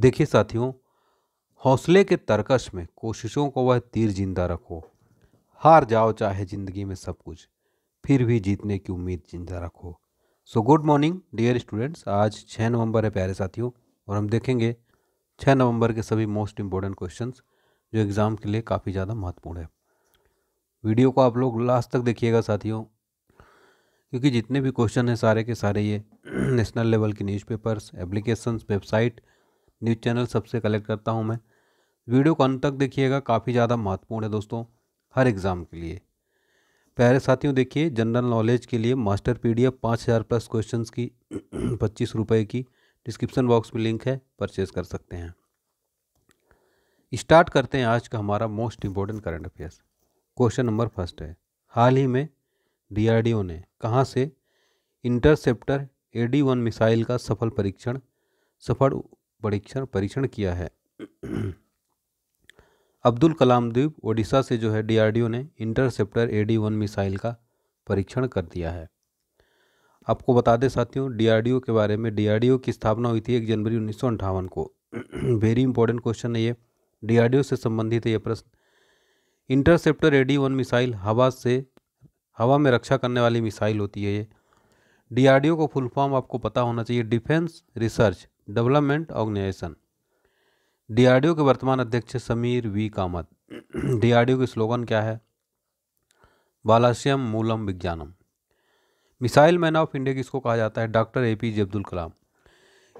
देखिए साथियों हौसले के तरकश में कोशिशों को वह तीर जिंदा रखो हार जाओ चाहे ज़िंदगी में सब कुछ फिर भी जीतने की उम्मीद जिंदा रखो so good morning dear students आज छः नवंबर है प्यारे साथियों और हम देखेंगे छः नवंबर के सभी मोस्ट इम्पोर्टेंट क्वेश्चन जो एग्ज़ाम के लिए काफ़ी ज़्यादा महत्वपूर्ण है वीडियो को आप लोग लास्ट तक देखिएगा साथियों क्योंकि जितने भी क्वेश्चन हैं सारे के सारे ये नेशनल लेवल के newspapers applications website news channel सबसे कलेक्ट करता हूँ मैं वीडियो को अंत तक देखिएगा काफ़ी ज़्यादा महत्वपूर्ण है दोस्तों हर एग्ज़ाम के लिए प्यारे साथियों देखिए जनरल नॉलेज के लिए मास्टर पीडीएफ डी पाँच हज़ार प्लस क्वेश्चन की पच्चीस रुपये की डिस्क्रिप्सन बॉक्स में लिंक है परचेज़ कर सकते हैं स्टार्ट करते हैं आज का हमारा most important current affairs question number first है हाल ही में डीआरडीओ ने कहाँ से interceptor A D one missile का सफल परीक्षण सफल परीक्षण परीक्षण किया है अब्दुल कलाम द्वीप ओडिशा से जो है डीआरडीओ ने इंटरसेप्टर ए वन मिसाइल का परीक्षण कर दिया है आपको बता दें साथियों डीआरडीओ के बारे में डीआरडीओ की स्थापना हुई थी एक जनवरी उन्नीस को वेरी इंपॉर्टेंट क्वेश्चन है ये डीआरडीओ से संबंधित है ये प्रश्न इंटरसेप्टर ए वन मिसाइल हवा से हवा में रक्षा करने वाली मिसाइल होती है ये डीआरडीओ को फुल फॉर्म आपको पता होना चाहिए defence research development organisation DRDO के वर्तमान अध्यक्ष समीर वी कामत डीआरडीओ के स्लोगन क्या है बालाश्यम मूलम विज्ञानम मिसाइल मैन ऑफ इंडिया किसको कहा जाता है doctor A P J Abdul Kalam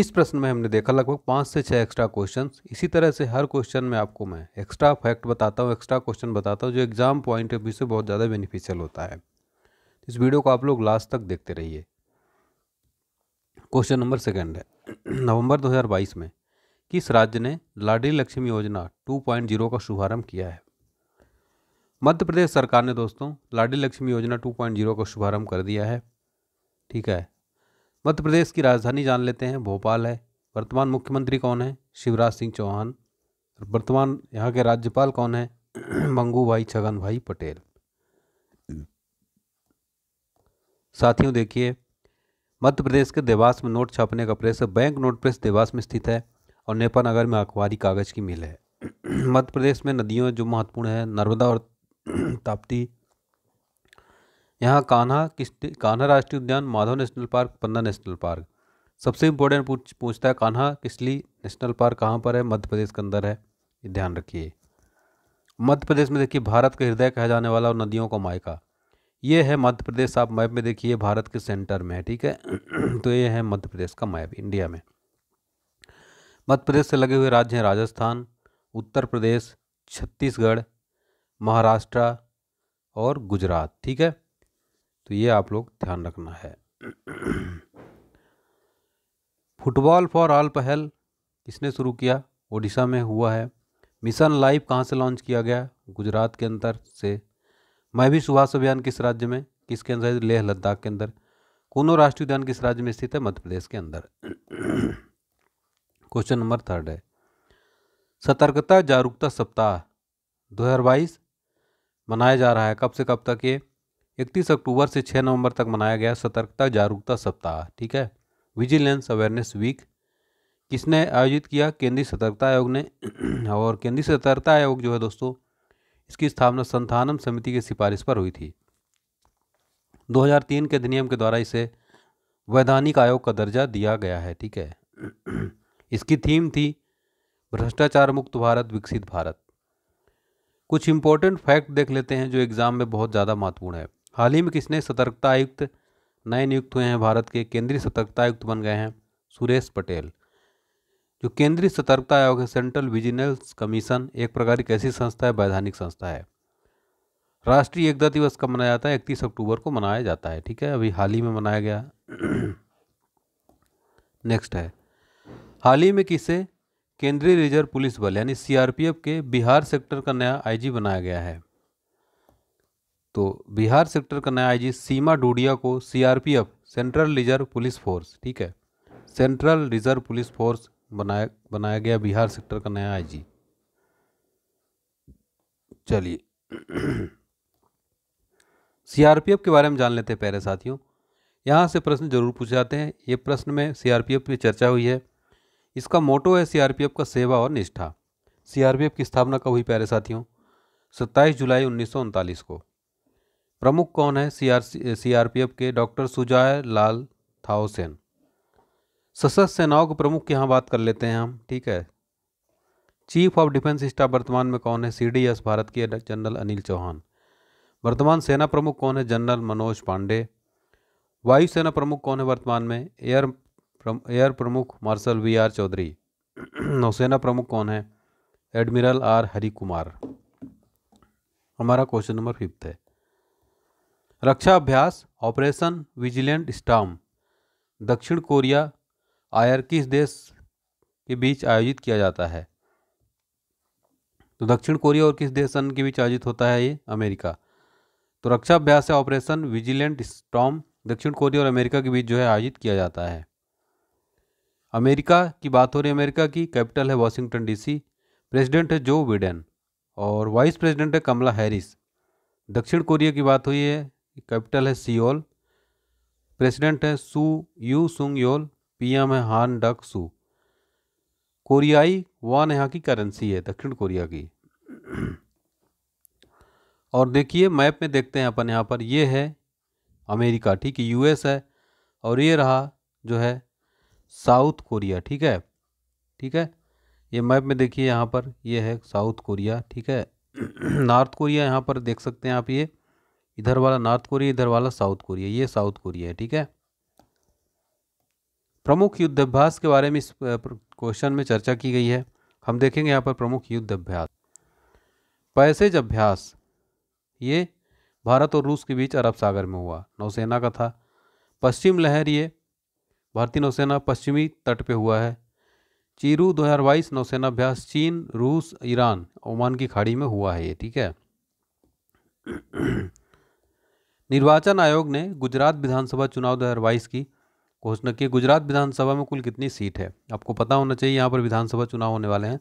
इस प्रश्न में हमने देखा लगभग पाँच से छः एक्स्ट्रा क्वेश्चन इसी तरह से हर क्वेश्चन में आपको मैं एक्स्ट्रा फैक्ट बताता हूँ एक्स्ट्रा क्वेश्चन बताता हूँ जो एग्ज़ाम पॉइंट ऑफ व्यू से बहुत ज़्यादा बेनिफिशियल होता है इस वीडियो को आप लोग लास्ट तक देखते रहिए क्वेश्चन नंबर सेकंड है नवंबर 2022 में किस राज्य ने लाडली लक्ष्मी योजना 2.0 का शुभारंभ किया है मध्य प्रदेश सरकार ने दोस्तों लाडली लक्ष्मी योजना 2.0 का शुभारंभ कर दिया है ठीक है मध्य प्रदेश की राजधानी जान लेते हैं भोपाल है वर्तमान मुख्यमंत्री कौन है शिवराज सिंह चौहान वर्तमान यहाँ के राज्यपाल कौन है मंगू भाई छगन भाई पटेल साथियों देखिए मध्य प्रदेश के देवास में नोट छापने का press bank note press Dewas में स्थित है और नगर में अखबारी कागज़ की मिल है मध्य प्रदेश में नदियों जो महत्वपूर्ण है नर्मदा और ताप्ती यहाँ कान्हा कान्हा राष्ट्रीय उद्यान Madhav national park Panna national park सबसे इम्पोर्टेंट पूछ पूछता है कान्हा किसली नेशनल पार्क कहाँ पर है मध्य प्रदेश के अंदर है ये ध्यान रखिए मध्य प्रदेश में देखिए भारत का हृदय कहा जाने वाला और नदियों का मायका ये है मध्य प्रदेश आप मैप में देखिए भारत के सेंटर में है ठीक है तो ये है मध्य प्रदेश का मैप इंडिया में मध्य प्रदेश से लगे हुए राज्य हैं राजस्थान उत्तर प्रदेश छत्तीसगढ़ महाराष्ट्र और गुजरात ठीक है तो ये आप लोग ध्यान रखना है फुटबॉल फॉर ऑल पहल किसने शुरू किया ओडिशा में हुआ है मिशन लाइफ कहाँ से लॉन्च किया गया गुजरात के अंतर से मैं भी सुभाष अभियान किस राज्य में किसके अंदर लेह लद्दाख के अंदर कोनो राष्ट्रीय उद्यान किस राज्य में स्थित है मध्य प्रदेश के अंदर क्वेश्चन नंबर थर्ड है सतर्कता जागरूकता सप्ताह 2022 मनाया जा रहा है कब से कब तक ये इकतीस अक्टूबर से 6 नवंबर तक मनाया गया सतर्कता जागरूकता सप्ताह ठीक है विजिलेंस अवेयरनेस वीक किसने आयोजित किया केंद्रीय सतर्कता आयोग ने और केंद्रीय सतर्कता आयोग जो है दोस्तों इसकी स्थापना संथानम समिति की सिफारिश पर हुई थी 2003 के अधिनियम के द्वारा इसे वैधानिक आयोग का दर्जा दिया गया है ठीक है इसकी थीम थी भ्रष्टाचार मुक्त भारत विकसित भारत कुछ इंपॉर्टेंट फैक्ट देख लेते हैं जो एग्ज़ाम में बहुत ज़्यादा महत्वपूर्ण है हाल ही में किसने सतर्कता आयुक्त नए नियुक्त हुए हैं भारत के केंद्रीय सतर्कता आयुक्त बन गए हैं सुरेश पटेल जो केंद्रीय सतर्कता आयोग है सेंट्रल विजिलेंस कमीशन एक प्रकार की ऐसी संस्था है वैधानिक संस्था है राष्ट्रीय एकता दिवस कब मनाया जाता है इकतीस अक्टूबर को मनाया जाता है ठीक है अभी हाल ही में मनाया गया नेक्स्ट है हाल ही में किसे केंद्रीय रिजर्व पुलिस बल यानी सीआरपीएफ के बिहार सेक्टर का नया आईजी बनाया गया है तो बिहार सेक्टर का नया आईजी सीमा डूडिया को CRPF central reserve police force ठीक है सेंट्रल रिजर्व पुलिस फोर्स बनाया बनाया गया बिहार सेक्टर का नया आईजी चलिए सीआरपीएफ के बारे में जान लेते हैं पहले साथियों यहाँ से प्रश्न जरूर पूछे जाते हैं ये प्रश्न में सीआरपीएफ पे चर्चा हुई है इसका मोटो है सीआरपीएफ का सेवा और निष्ठा सीआरपीएफ की स्थापना कब हुई प्यारे साथियों 27 जुलाई उन्नीस को प्रमुख कौन है सीआर सीआरपीएफ के डॉक्टर सुजाय लाल थाओसेन सशस्त्र सेनाओं के प्रमुख की यहाँ बात कर लेते हैं हम ठीक है चीफ ऑफ डिफेंस स्टाफ वर्तमान में कौन है सीडीएस भारत के जनरल अनिल चौहान वर्तमान सेना प्रमुख कौन है जनरल मनोज पांडे वायुसेना प्रमुख कौन है वर्तमान में एयर प्रम, एयर प्रमुख मार्शल वी आर चौधरी नौसेना प्रमुख कौन है एडमिरल आर हरि कुमार हमारा क्वेश्चन नंबर फिफ्थ है रक्षा अभ्यास ऑपरेशन विजिलेंट स्टाम दक्षिण कोरिया आयर किस देश के बीच आयोजित किया जाता है तो दक्षिण कोरिया और किस देश के बीच आयोजित होता है ये अमेरिका तो रक्षा अभ्यास है ऑपरेशन विजिलेंट स्टॉम दक्षिण कोरिया और अमेरिका के बीच जो है आयोजित किया जाता है अमेरिका की बात हो रही है अमेरिका की कैपिटल है वॉशिंगटन डीसी प्रेसिडेंट है जो बिडेन और वाइस प्रेसिडेंट है कमला हैरिस दक्षिण कोरिया की बात हुई है कैपिटल है सियोल प्रेसिडेंट है सू यू सुंग योल पीएम है हान डक सू कोरियाई वन यहाँ की करेंसी है दक्षिण कोरिया की और देखिए मैप में देखते हैं अपन यहाँ पर ये है अमेरिका ठीक है यूएस है और ये रहा जो है साउथ कोरिया ठीक है ठीक है ये मैप में देखिए यहाँ पर ये है साउथ कोरिया ठीक है नॉर्थ कोरिया यहाँ पर देख सकते हैं आप ये इधर वाला नॉर्थ कोरिया इधर वाला साउथ कोरिया ये साउथ कोरिया है ठीक है प्रमुख युद्धाभ्यास के बारे में इस क्वेश्चन में चर्चा की गई है हम देखेंगे यहाँ पर प्रमुख युद्धाभ्यास पैसेज अभ्यास ये भारत और रूस के बीच अरब सागर में हुआ नौसेना का था पश्चिम लहर ये भारतीय नौसेना पश्चिमी तट पे हुआ है चीरू 2022 नौसेना अभ्यास चीन रूस ईरान ओमान की खाड़ी में हुआ है ये ठीक है निर्वाचन आयोग ने गुजरात विधानसभा चुनाव 2022 की घोषणा की गुजरात विधानसभा में कुल कितनी सीट है आपको पता होना चाहिए यहाँ पर विधानसभा चुनाव होने वाले हैं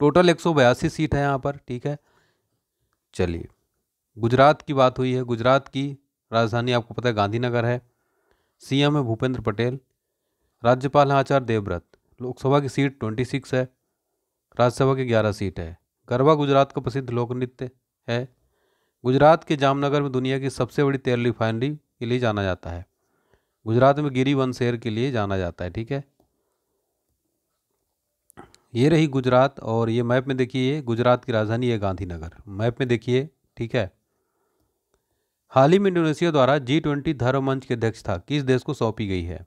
टोटल एक सीट है यहाँ पर ठीक है चलिए गुजरात की बात हुई है गुजरात की राजधानी आपको पता है गांधीनगर है सीएम है भूपेंद्र पटेल राज्यपाल हैं आचार्य देवव्रत लोकसभा की सीट ट्वेंटी सिक्स है राज्यसभा की ग्यारह सीट है गरबा गुजरात का प्रसिद्ध लोक नृत्य है गुजरात के जामनगर में दुनिया की सबसे बड़ी तेल रिफाइनरी के लिए जाना जाता है गुजरात में गिरी वन शेर के लिए जाना जाता है ठीक है ये रही गुजरात और ये मैप में देखिए गुजरात की राजधानी है गांधीनगर मैप में देखिए ठीक है हाल ही में इंडोनेशिया द्वारा जी ट्वेंटी धर्म मंच की अध्यक्षता किस देश को सौंपी गई है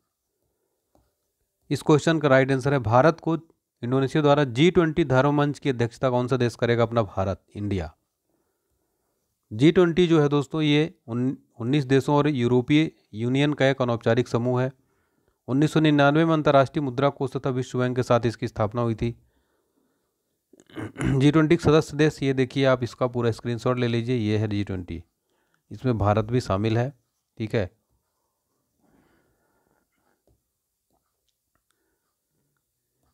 इस क्वेश्चन का राइट आंसर है भारत को इंडोनेशिया द्वारा जी ट्वेंटी धर्म मंच की अध्यक्षता कौन सा देश करेगा अपना भारत इंडिया जी ट्वेंटी जो है दोस्तों ये उन्नीस देशों और यूरोपीय यूनियन का एक अनौपचारिक समूह है उन्नीस में अंतर्राष्ट्रीय मुद्रा कोष तथा विश्व बैंक के साथ इसकी स्थापना हुई थी जी ट्वेंटी सदस्य देश ये देखिए आप इसका पूरा स्क्रीनशॉट ले लीजिए ये है जी ट्वेंटी इसमें भारत भी शामिल है ठीक है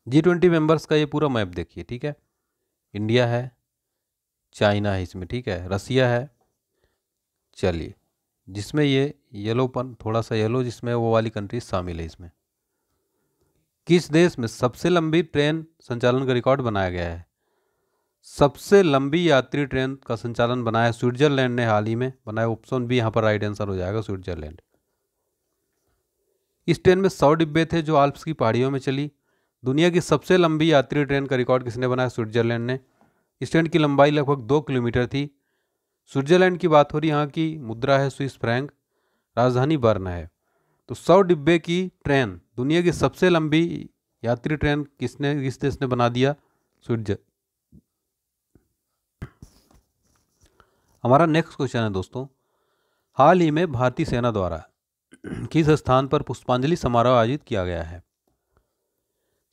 जी ट्वेंटी मेंबर्स का ये पूरा मैप देखिए ठीक है इंडिया है चाइना है इसमें ठीक है रसिया है चलिए जिसमें ये येलोपन थोड़ा सा येलो जिसमें वो वाली कंट्री शामिल है इसमें किस देश में सबसे लंबी ट्रेन संचालन का रिकॉर्ड बनाया गया है सबसे लंबी यात्री ट्रेन का संचालन बनाया स्विट्जरलैंड ने हाल ही में बनाया ऑप्शन भी यहाँ पर राइट आंसर हो जाएगा स्विट्जरलैंड इस ट्रेन में सौ डिब्बे थे जो आल्प्स की पहाड़ियों में चली दुनिया की सबसे लंबी यात्री ट्रेन का रिकॉर्ड किसने बनाया स्विट्जरलैंड ने इस ट्रेन की लंबाई लगभग दो किलोमीटर थी स्विट्जरलैंड की बात हो रही यहाँ की मुद्रा है स्विस फ्रैंक राजधानी बर्न है तो सौ डिब्बे की ट्रेन दुनिया की सबसे लंबी यात्री ट्रेन किसने किस देश ने बना दिया स्विट्जर हमारा नेक्स्ट क्वेश्चन है दोस्तों हाल ही में भारतीय सेना द्वारा किस स्थान पर पुष्पांजलि समारोह आयोजित किया गया है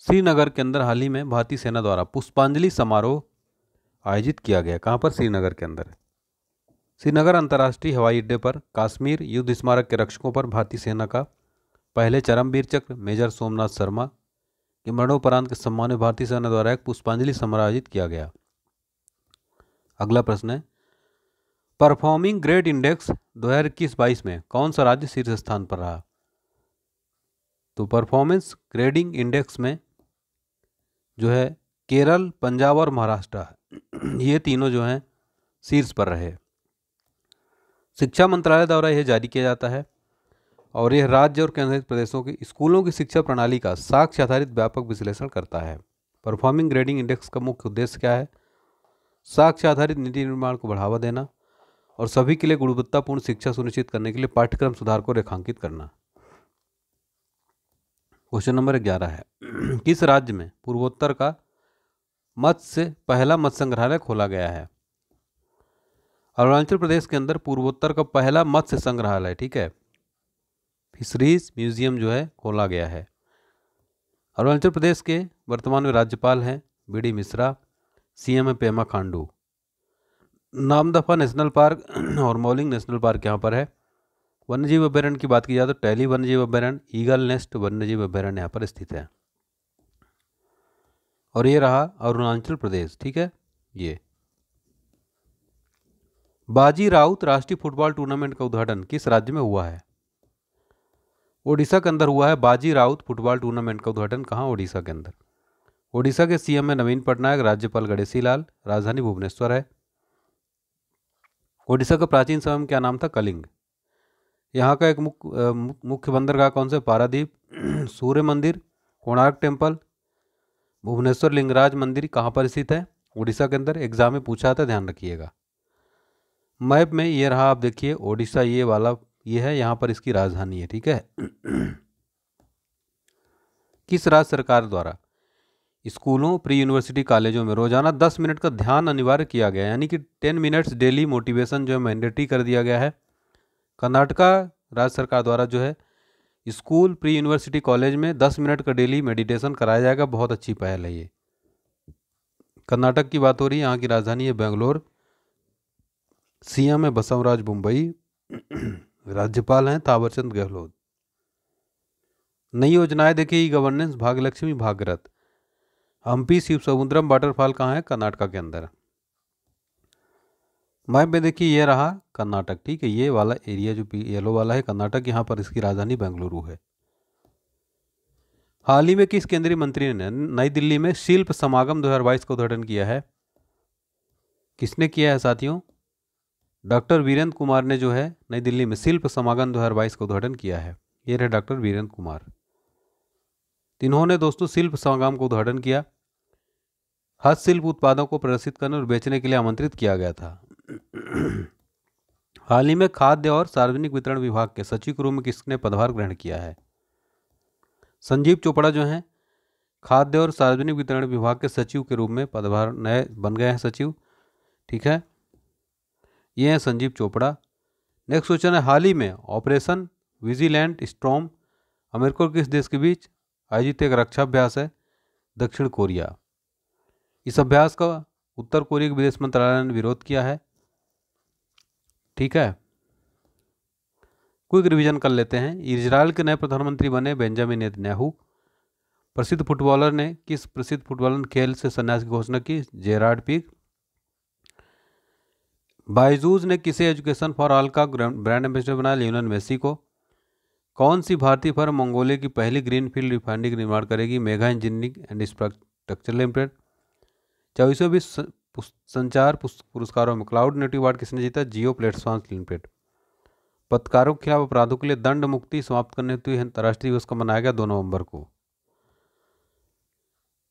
श्रीनगर के अंदर हाल ही में भारतीय सेना द्वारा पुष्पांजलि समारोह आयोजित किया गया कहाँ पर श्रीनगर के अंदर श्रीनगर अंतर्राष्ट्रीय हवाई अड्डे पर काश्मीर युद्ध स्मारक के रक्षकों पर भारतीय सेना का पहले चरमवीर चक्र मेजर सोमनाथ शर्मा के मरणोपरांत के सम्मान में भारतीय सेना द्वारा एक पुष्पांजलि समारोह आयोजित किया गया अगला प्रश्न है परफॉर्मिंग ग्रेड इंडेक्स दो हज़ार इक्कीस बाईस में कौन सा राज्य शीर्ष स्थान पर रहा तो परफॉर्मेंस ग्रेडिंग इंडेक्स में जो है केरल पंजाब और महाराष्ट्र ये तीनों जो हैं शीर्ष पर रहे शिक्षा मंत्रालय द्वारा यह जारी किया जाता है और यह राज्य और केंद्रशासित प्रदेशों के स्कूलों की शिक्षा प्रणाली का साक्ष्य आधारित व्यापक विश्लेषण करता है परफॉर्मिंग ग्रेडिंग इंडेक्स का मुख्य उद्देश्य क्या है साक्ष्य आधारित नीति निर्माण को बढ़ावा देना और सभी के लिए गुणवत्तापूर्ण शिक्षा सुनिश्चित करने के लिए पाठ्यक्रम सुधार को रेखांकित करना क्वेश्चन नंबर ग्यारह है किस राज्य में पूर्वोत्तर का मत्स्य पहला मत्स्य संग्रहालय खोला गया है अरुणाचल प्रदेश के अंदर पूर्वोत्तर का पहला मत्स्य संग्रहालय ठीक है फिशरीज म्यूजियम जो है खोला गया है अरुणाचल प्रदेश के वर्तमान में राज्यपाल हैं बी डी मिश्रा सीएम है पेमा खांडू नामदफा नेशनल पार्क और मौलिंग नेशनल पार्क यहाँ पर है वन्यजीव अभ्यारण्य की बात की जाए तो टैली वन्यजीव अभ्यारण्य ईगल नेस्ट वन्यजीव अभ्यारण्य यहाँ पर स्थित है और ये रहा अरुणाचल प्रदेश ठीक है ये बाजी राउत राष्ट्रीय फुटबॉल टूर्नामेंट का उद्घाटन किस राज्य में हुआ है ओडिशा के अंदर हुआ है बाजी राउत फुटबॉल टूर्नामेंट का उद्घाटन कहाँ ओडिशा के अंदर ओडिशा के सीएम है नवीन पटनायक राज्यपाल गणेशी लाल राजधानी भुवनेश्वर है ओडिशा का प्राचीन समय में क्या नाम था कलिंग यहाँ का एक मुख्य मुख्य बंदरगाह कौन सा पारादीप सूर्य मंदिर कोणार्क टेम्पल भुवनेश्वर लिंगराज मंदिर कहाँ पर स्थित है ओडिशा के अंदर एग्जाम में पूछा था ध्यान रखिएगा मैप में ये रहा आप देखिए ओडिशा ये वाला ये है यहाँ पर इसकी राजधानी है ठीक है किस राज्य सरकार द्वारा स्कूलों प्री यूनिवर्सिटी कॉलेजों में रोजाना दस मिनट का ध्यान अनिवार्य किया गया यानी कि टेन मिनट्स डेली मोटिवेशन जो है मैंडेटरी कर दिया गया है कर्नाटका राज्य सरकार द्वारा जो है स्कूल प्री यूनिवर्सिटी कॉलेज में दस मिनट का डेली मेडिटेशन कराया जाएगा बहुत अच्छी पहल है ये कर्नाटक की बात हो रही है यहाँ की राजधानी है बेंगलोर सीएम है बसवराज मुंबई राज्यपाल हैं तावरचंद गहलोत नई योजनाएं देखिए ई गवर्नेंस भाग्यलक्ष्मी भागरथ हम्पी शिव समुद्रम वाटरफॉल कहाँ है कर्नाटका के अंदर मैप में देखिए ये रहा कर्नाटक ठीक है ये वाला एरिया जो येलो वाला है कर्नाटक यहाँ पर इसकी राजधानी बेंगलुरु है हाल ही में किस केंद्रीय मंत्री ने नई दिल्ली में शिल्प समागम 2022 का उद्घाटन किया है किसने किया है साथियों डॉक्टर वीरेंद्र कुमार ने जो है नई दिल्ली में शिल्प समागम बाईस का उद्घाटन किया है ये रहे डॉक्टर वीरेंद्र कुमार इन्होंने दोस्तों शिल्प समागम का उद्घाटन किया हस्तशिल्प उत्पादों को प्रदर्शित करने और बेचने के लिए आमंत्रित किया गया था हाल ही में खाद्य और सार्वजनिक वितरण विभाग के सचिव के रूप में किसने पदभार ग्रहण किया है संजीव चोपड़ा जो हैं खाद्य और सार्वजनिक वितरण विभाग के सचिव के रूप में पदभार नए बन गए हैं सचिव ठीक है ये हैं संजीव चोपड़ा नेक्स्ट क्वेश्चन है हाल ही में ऑपरेशन विजीलैंड स्ट्रॉम अमेरिका और किस देश के बीच आयोजित एक रक्षा अभ्यास है दक्षिण कोरिया इस अभ्यास का उत्तर कोरिया के विदेश मंत्रालय ने विरोध किया है ठीक है क्विक रिवीजन कर लेते हैं इजराइल के नए प्रधानमंत्री बने बेंजामिन नेतन्याहू प्रसिद्ध फुटबॉलर ने किस प्रसिद्ध फुटबॉलर खेल से संन्यास की घोषणा की जेराड पिक बायजूज ने किसे एजुकेशन फॉर ऑल का ब्रांड एम्बेसडर बनाया लियोनल मेसी को कौन सी भारतीय फर्म मंगोलिया की पहली ग्रीनफील्ड रिफाइनरी का निर्माण करेगी Megha engineering and structure limited चौबीसों भी संचार पुरस्कारों में क्लाउड नेटिव अवार्ड किसने जीता जियो प्लेटफॉर्म लिमिटेड पत्रकारों के खिलाफ अपराधों के लिए दंड मुक्ति समाप्त करने हेतु अंतर्राष्ट्रीय दिवस का मनाया गया दो नवंबर को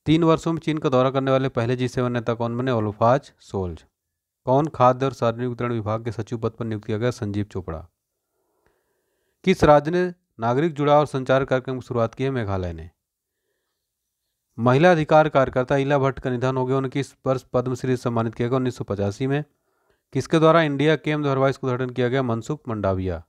तीन वर्षों में चीन का दौरा करने वाले पहले जी सेवन नेता कौन बने ओलोफाज सोल्ज कौन खाद्य और सार्वजनिक वितरण विभाग के सचिव पद पर नियुक्त किया गया संजीव चोपड़ा किस राज्य ने नागरिक जुड़ाव और संचार कार्यक्रम की शुरुआत की है मेघालय ने महिला अधिकार कार्यकर्ता इला भट्ट का निधन हो गया उन्हें किस वर्ष पद्मश्री सम्मानित किया गया उन्नीस में किसके द्वारा इंडिया केम धारावाहिक का उद्घाटन किया गया मनसुख मंडाविया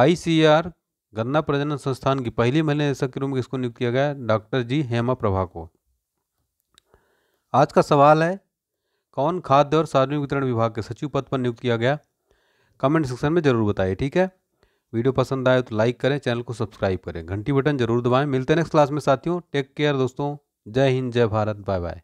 आईसीआर गन्ना प्रजनन संस्थान की पहली महिला निदेशक के रूप में किसको नियुक्त किया गया डॉक्टर जी हेमा प्रभा को आज का सवाल है कौन खाद्य और सार्वजनिक वितरण विभाग के सचिव पद पर नियुक्त किया गया कमेंट सेक्शन में ज़रूर बताइए ठीक है वीडियो पसंद आए तो लाइक करें चैनल को सब्सक्राइब करें घंटी बटन जरूर दबाएं मिलते हैं नेक्स्ट क्लास में साथियों टेक केयर दोस्तों जय हिंद जय भारत बाय बाय